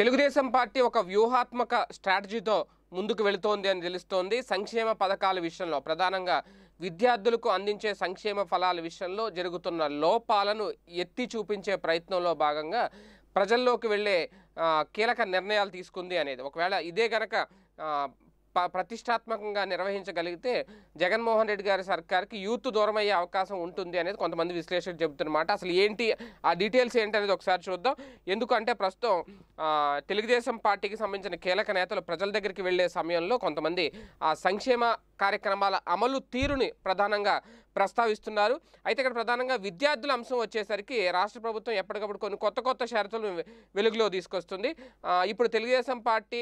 Telugu Desam party ఒక వ్యూహాత్మక స్ట్రాటజీతో ముందుకు వెళుతోంది అని తెలుస్తోంది సంక్షేమ పథకాల విషయంలో ప్రధానంగా విద్యార్థులకు అందించే సంక్షేమ ఫలాల విషయంలో జరుగుతున్న లోపాలను ఎత్తి చూపించే ప్రయత్నంలో భాగంగా ప్రజల్లోకి వెళ్ళే కీలక నిర్ణయాలు తీసుకుంది అనేది ఒకవేళ ఇదే గనక ప్రతిష్టాత్మకంగా నిర్వహించగలిగితే జగన్మోహన్ రెడ్డి గారి సర్కార్కి యూత్ దూరం అయ్యే అవకాశం ఉంటుంది అనేది కొంతమంది విశ్లేషకులు చెబుతున్నమాట అసలు ఏంటి ఆ డీటెయిల్స్ ఏంటి అనేది ఒకసారి చూద్దాం ఎందుకంటే ప్రస్తుతం తెలుగుదేశం పార్టీకి సంబంధించిన కీలక నేతలు ప్రజల దగ్గరికి వెళ్లే సమయంలో కొంతమంది ఆ సంక్షేమ కార్యక్రమాల అమలు తీరుని ప్రధానంగా ప్రస్తావిస్తున్నారు అయితే ఇక్కడ ప్రధానంగా విద్యార్థుల అంశం వచ్చేసరికి రాష్ట్ర ప్రభుత్వం ఎప్పటికప్పుడు కొన్ని కొత్త కొత్త షరతులు వెలుగులో తీసుకొస్తుంది ఇప్పుడు తెలుగుదేశం పార్టీ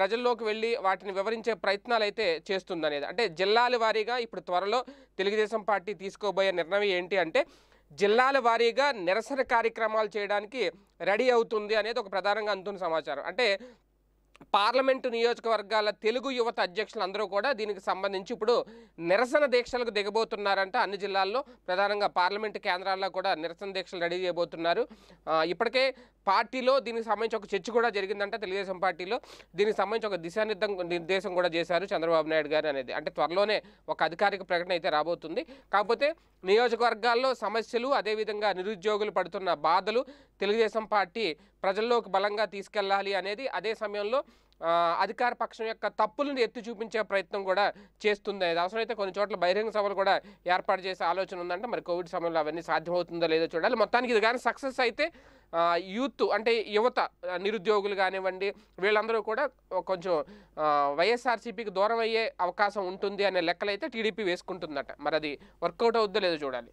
ప్రజల్లోకి వెళ్ళి వాటిని వివరించే ప్రయత్నాలు అయితే చేస్తుందనేది అంటే జిల్లాల వారీగా ఇప్పుడు త్వరలో తెలుగుదేశం పార్టీ తీసుకోబోయే నిర్ణయం ఏంటి అంటే జిల్లాల వారీగా నిరసన కార్యక్రమాలు చేయడానికి రెడీ అవుతుంది అనేది ఒక ప్రధానంగా అందుతున్న సమాచారం అంటే పార్లమెంటు నియోజకవర్గాల తెలుగు యువత అధ్యక్షులు అందరూ కూడా దీనికి సంబంధించి ఇప్పుడు నిరసన దీక్షలకు దిగబోతున్నారంట అన్ని జిల్లాల్లో ప్రధానంగా పార్లమెంటు కేంద్రాల్లో కూడా నిరసన దీక్షలు రెడీ చేయబోతున్నారు ఇప్పటికే పార్టీలో దీనికి సంబంధించి ఒక చర్చ కూడా జరిగిందంట తెలుగుదేశం పార్టీలో దీనికి సంబంధించి ఒక దిశానిర్దం నిర్దేశం కూడా చేశారు చంద్రబాబు నాయుడు గారు అనేది అంటే త్వరలోనే ఒక అధికారిక ప్రకటన అయితే రాబోతుంది కాకపోతే నియోజకవర్గాల్లో సమస్యలు అదేవిధంగా నిరుద్యోగులు పడుతున్న బాధలు తెలుగుదేశం పార్టీ ప్రజల్లోకి బలంగా తీసుకెళ్లాలి అనేది అదే సమయంలో అధికార పక్షం యొక్క తప్పులను ఎత్తి చూపించే ప్రయత్నం కూడా చేస్తుంది అది అవసరమైతే కొన్ని చోట్ల బహిరంగ సభలు కూడా ఏర్పాటు చేసే ఆలోచన ఉందంటే మరి కోవిడ్ సమయంలో అవన్నీ సాధ్యమవుతుందో లేదో చూడాలి మొత్తానికి ఇది కానీ సక్సెస్ అయితే యూత్ అంటే యువత నిరుద్యోగులు కానివ్వండి వీళ్ళందరూ కూడా కొంచెం వైఎస్ఆర్సీపీకి దూరం అయ్యే అవకాశం ఉంటుంది అనే లెక్కలైతే టీడీపీ వేసుకుంటుందట మరి అది వర్కౌట్ అవుద్దో లేదో చూడాలి